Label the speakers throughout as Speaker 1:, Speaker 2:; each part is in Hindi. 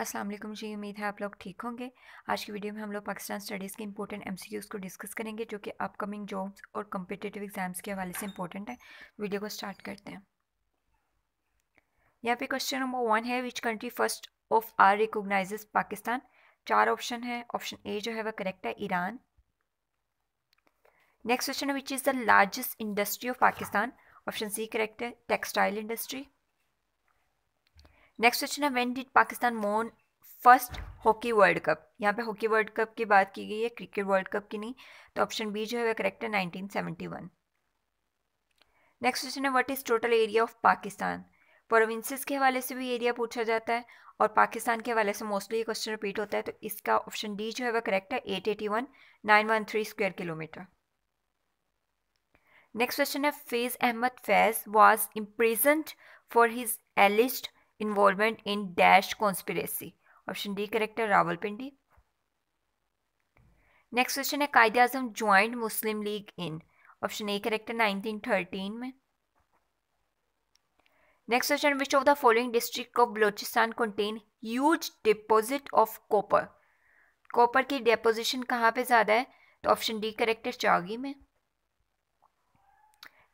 Speaker 1: असलम जी उम्मीद है आप लोग ठीक होंगे आज की वीडियो में हम लोग पाकिस्तान स्टडीज़ के इंपॉर्टेंट एमसीक्यूज़ को डिस्कस करेंगे जो कि अपकमिंग जॉब्स और कम्पिटेटिव एग्ज़ाम्स के हवाले से इंपॉर्टेंट है वीडियो को स्टार्ट करते हैं यहाँ पे क्वेश्चन नंबर वन है which country first of all recognize Pakistan चार ऑप्शन है ऑप्शन ए जो है वह करेक्ट है ईरान नेक्स्ट क्वेश्चन है which is the largest industry of Pakistan option C correct है टेक्सटाइल इंडस्ट्री नेक्स्ट क्वेश्चन है when did Pakistan won first hockey world cup यहाँ पे हॉकी वर्ल्ड कप की बात की गई है क्रिकेट वर्ल्ड कप की नहीं तो ऑप्शन बी जो है वह करेक्ट है nineteen seventy one next question है what is total area of Pakistan provinces के हवाले से भी एरिया पूछा जाता है और पाकिस्तान के हवाले से मोस्टली ये क्वेश्चन रिपीट होता है तो इसका ऑप्शन डी जो है वह करेक्ट है eight eighty one nine one three square kilometer next question है Faiz Ahmad Faiz was imprisoned for his alleged involvement in dash conspiracy option D correct है रावल पिंडी नेक्स्ट क्वेश्चन है Quaid e Azam joined Muslim league in option A correct है नाइनटीन थर्टीन में next question which of the following district of Balochistan contain huge deposit of copper copper की डिपोजिशन कहाँ पे ज़्यादा है तो ऑप्शन डी करेक्ट है चागी में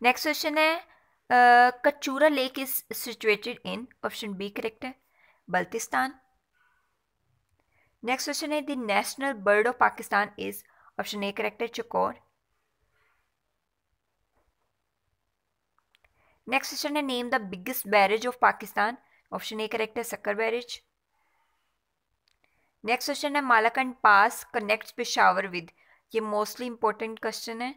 Speaker 1: नेक्स्ट क्वेश्चन है Kachura lake is situated in option B correct है बल्तिस्तान नेक्स्ट क्वेश्चन है the national bird of Pakistan is option A correct है चकोर नेक्स्ट क्वेश्चन है name the biggest barrage of Pakistan option A correct है सक्कर बैरेज नेक्स्ट क्वेश्चन है Malakand pass connect Peshawar with ये मोस्टली इंपॉर्टेंट क्वेश्चन है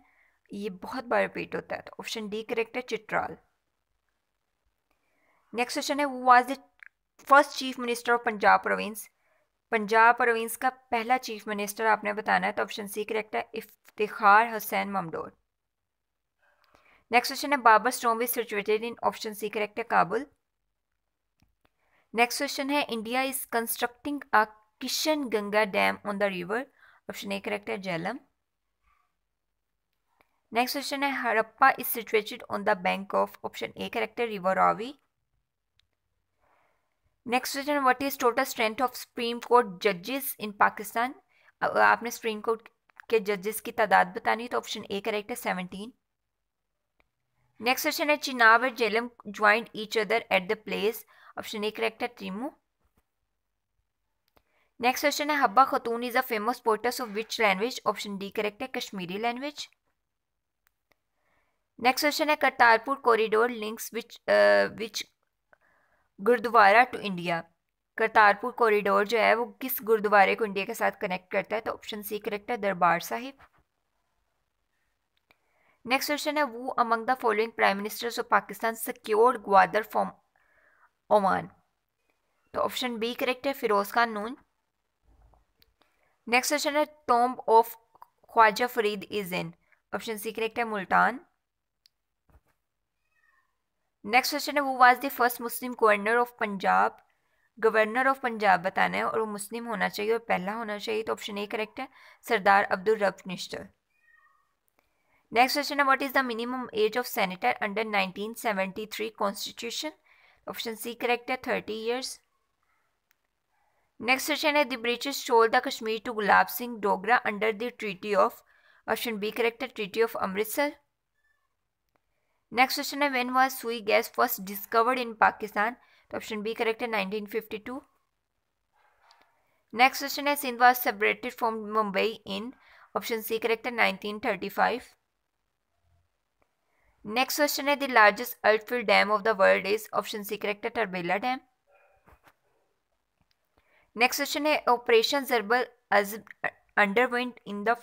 Speaker 1: ये बहुत बार रिपीट होता है तो ऑप्शन डी करेक्ट है चित्राल नेक्स्ट क्वेश्चन है who was the first chief minister of Punjab province Punjab province का पहला चीफ मिनिस्टर आपने बताना है तो ऑप्शन सी करेक्ट है इफ्तिखार हुसैन ममडोर नेक्स्ट क्वेश्चन है बाबर स्टोम is situated in option C correct है काबुल नेक्स्ट क्वेश्चन है India is constructing a Kishan Ganga dam on the river option A correct है जेलम नेक्स्ट क्वेश्चन है Harappa is situated on the bank of option A correct है river Ravi next question what is total strength of supreme court जजेस इन पाकिस्तान आपने सुप्रीम कोर्ट के जजेस की तादाद बतानी तो ऑप्शन ए करेक्ट है सेवनटीन नेक्स्ट क्वेश्चन है चिनाब और Jhelum joint each other at the place option A correct है त्रिमू नेक्स्ट क्वेश्चन है Habba Khatoon is a famous poets of which language option D correct है कश्मीरी लैंग्वेज नेक्स्ट क्वेश्चन है Kartarpur corridor links which which gurdwara to India Kartarpur corridor जो है वो किस गुरुद्वारे को इंडिया के साथ कनेक्ट करता है तो ऑप्शन सी करेक्ट है दरबार साहिब नेक्स्ट क्वेश्चन है who among the following prime ministers of Pakistan secured Gwadar from Oman तो ऑप्शन बी करेक्ट है फिरोज खान नून नेक्स्ट क्वेश्चन है tomb of Khwaja Farid is in option C correct है मुल्तान नेक्स्ट क्वेश्चन है who was the first Muslim governor of Punjab governor of Punjab बताना है और वो मुस्लिम होना चाहिए और पहला होना चाहिए तो ऑप्शन ए करेक्ट है सरदार अब्दुल रब निश्तर नेक्स्ट क्वेश्चन है what is the minimum age of senator under 1973 constitution option C correct है थर्टी इयर्स नेक्स्ट क्वेश्चन है the British sold the Kashmir to Gulab Singh Dogra under the treaty of option B correct है treaty of Amritsar Next question is when was sui gas first discovered in Pakistan? option B correct in 1952. Next question is Sindh was separated from Mumbai in option C correct in 1935. Next question is the largest earthfield dam of the world is option C correct at Arbela Dam. Next question is Operation Zerbal uh, underwent in the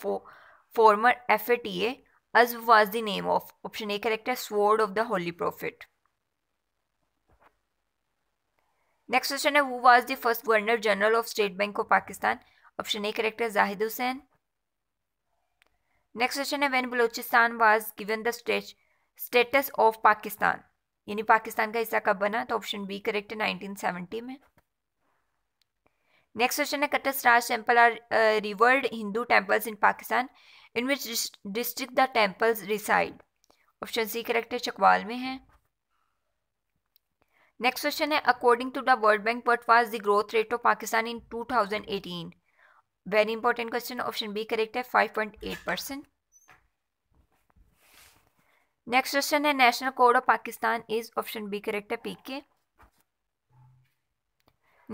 Speaker 1: former FATA. as was the name of option A correct sword of the holy prophet next question है who was the first governor general of state bank of Pakistan option A correct है जाहिद हुसैन नेक्स्ट क्वेश्चन है when Balochistan was given the state status of Pakistan यानी पाकिस्तान का हिस्सा कब बना तो ऑप्शन बी करेक्ट है 1970 में नेक्स्ट क्वेश्चन है Katas Raj temple are revered Hindu temples in Pakistan in which district the temples reside option C correct है चकवाल में है नेक्स्ट क्वेश्चन है according to the world bank what was the growth rate of Pakistan in 2018 very important question option B correct है 5.8 परसेंट नेक्स्ट क्वेश्चन है national code of Pakistan is option B correct है पीके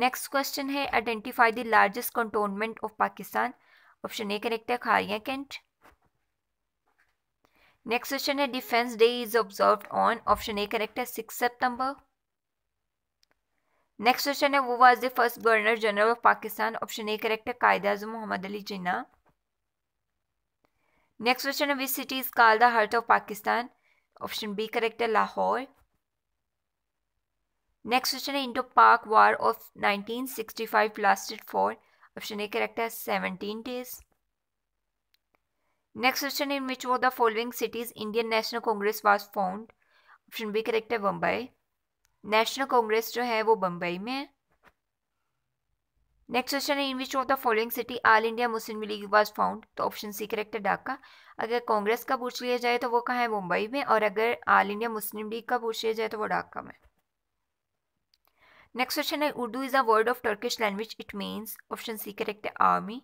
Speaker 1: नेक्स्ट क्वेश्चन है identify the largest cantonment of Pakistan option A correct है Kharian cantt Next question a Defense Day is observed on option A correct as 6 September. Next question है who was the first Governor General of Pakistan? Option A correct है Muhammad Ali Jinnah. Next question which city is called the heart of Pakistan? Option B correct Lahore. Next question है Indo-Pak War of 1965 lasted for? Option A correct 17 days. Next question in which of the following cities Indian National Congress was found option B correct है बम्बई नेशनल कांग्रेस जो है वो बम्बई में नेक्स्ट क्वेश्चन है in which of the following city all India Muslim league was found तो ऑप्शन सी करेक्ट है ढाका अगर कांग्रेस का पूछ लिया जाए तो वो कहाँ है मुंबई में और अगर ऑल इंडिया मुस्लिम लीग का पूछ लिया जाए तो वो ढाका में नेक्स्ट क्वेश्चन है Urdu is a word of Turkish language it means option C correct है army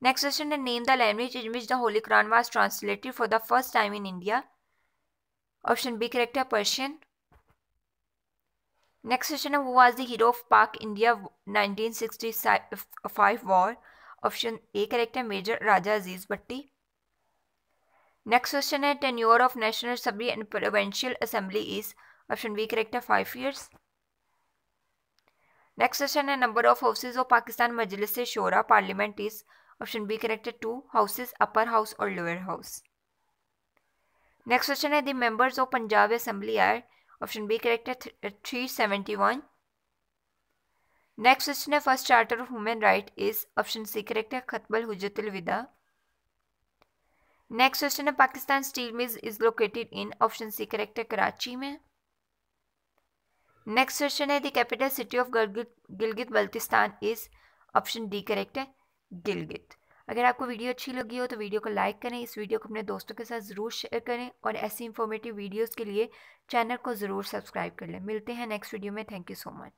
Speaker 1: Next question, and name the language in which the Holy Quran was translated for the first time in India. Option B correct Persian. Next question, who was the hero of Pak India 1965 war? Option A correct Major Raja Aziz Bhatti. Next question है tenure of National Assembly and Provincial Assembly is option B correct 5 years. Next question and number of houses of Pakistan Majlis-e Shura Parliament is option B correct है टू हाउसेस अपर हाउस और लोअर हाउस नेक्स्ट क्वेश्चन है the members of Punjab assembly are option B correct है three seventy one next question है first charter of human right is option C correct है खतबल हुजतुल विदा नेक्स्ट क्वेश्चन है Pakistan steel mill is located in option C correct है कराची में नेक्स्ट क्वेश्चन है the capital city of Gilgit Baltistan is option D correct है गिलगित अगर आपको वीडियो अच्छी लगी हो तो वीडियो को लाइक करें इस वीडियो को अपने दोस्तों के साथ ज़रूर शेयर करें और ऐसी इंफॉर्मेटिव वीडियोस के लिए चैनल को ज़रूर सब्सक्राइब कर लें मिलते हैं नेक्स्ट वीडियो में थैंक यू सो मच